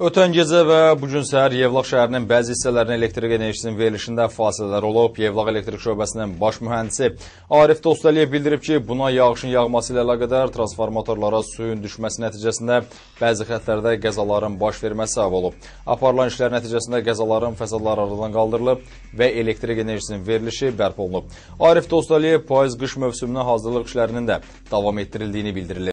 Ötən gecə və bugün səhər Yevlaq şəhərinin bəzi hissələrinin elektrik enerjisinin verilişində fasilələr olub. Yevlaq elektrik şöbəsinin baş mühəndisi Arif Dostəliyev bildirib ki, buna yağışın yağması ilə əlaqədar transformatorlara suyun düşməsi nəticəsində bəzi xətlərdə qəzaların baş verməsi səbəb olub. Aparılan işlər nəticəsində qəzaların fəsadları aradan qaldırılıb və elektrik enerjisinin verilişi bərpa olunub. Arif Dostəliyev payız qış mövsümünə hazırlıq işlərinin də davam etdirildiyini bildirilir.